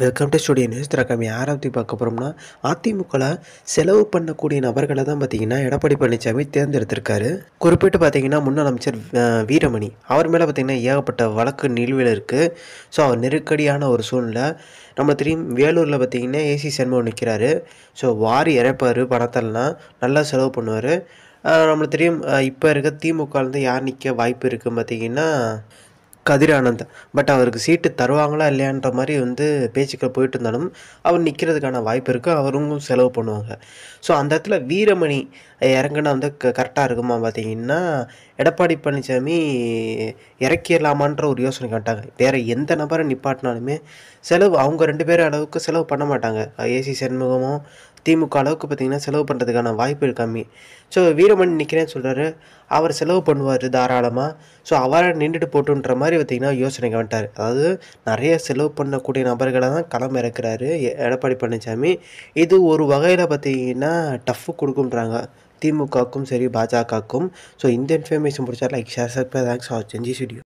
welcome to studio news திறக்கமி யாராவது பார்க்க போகிறோம்னா அதிமுகவில் செலவு பண்ணக்கூடிய நபர்களை தான் பார்த்தீங்கன்னா எடப்பாடி பழனிசாமி தேர்ந்தெடுத்திருக்காரு குறிப்பிட்டு பார்த்தீங்கன்னா முன்னாள் அமைச்சர் வீரமணி அவர் மேலே பார்த்தீங்கன்னா ஏகப்பட்ட வழக்கு நிலுவையில் இருக்குது ஸோ அவர் நெருக்கடியான ஒரு சூழ்நிலை நம்ம தெரியும் வேலூரில் பார்த்தீங்கன்னா ஏசி சென்மோ நிற்கிறாரு ஸோ வாரி இறப்பார் பணத்தெல்லாம் நல்லா செலவு பண்ணுவார் நம்மளுக்கு தெரியும் இப்போ இருக்க திமுகலேருந்து யார் நிற்க வாய்ப்பு இருக்குது பார்த்தீங்கன்னா கதிரானந்த் பட் அவருக்கு சீட்டு தருவாங்களா இல்லையான்ற மாதிரி வந்து பேச்சுக்கள் போயிட்டு இருந்தாலும் அவர் நிற்கிறதுக்கான வாய்ப்பு இருக்குது அவருங்களும் செலவு பண்ணுவாங்க ஸோ அந்த இடத்துல வீரமணி இறங்கினா வந்து க கரெக்டாக இருக்குமா பார்த்தீங்கன்னா எடப்பாடி பழனிசாமி இறக்கிடலாமான்ற ஒரு யோசனை காட்டாங்க வேறு எந்த நபரை நிப்பாட்டினாலுமே செலவு அவங்க ரெண்டு பேர் அளவுக்கு செலவு பண்ண மாட்டாங்க ஏசி சண்முகமும் திமுக அளவுக்கு பார்த்திங்கன்னா செலவு பண்ணுறதுக்கான வாய்ப்புகள் கம்மி ஸோ வீரமணி நிற்கிறேன்னு சொல்கிறாரு அவர் செலவு பண்ணுவார் தாராளமாக ஸோ அவரை நின்றுட்டு போட்டுன்ற மாதிரி பார்த்திங்கன்னா யோசனைக்கு வந்துட்டார் அதாவது நிறைய செலவு பண்ணக்கூடிய நபர்களை தான் களம் இறக்குறாரு எடப்பாடி பழனிசாமி இது ஒரு வகையில் பார்த்திங்கன்னா டஃப்பு கொடுக்குன்றாங்க திமுகவுக்கும் சரி பாஜகவுக்கும் ஸோ இந்த இன்ஃபர்மேஷன் பிடிச்சா like share subscribe thanks for செஞ்சி ஸ்டுடியோ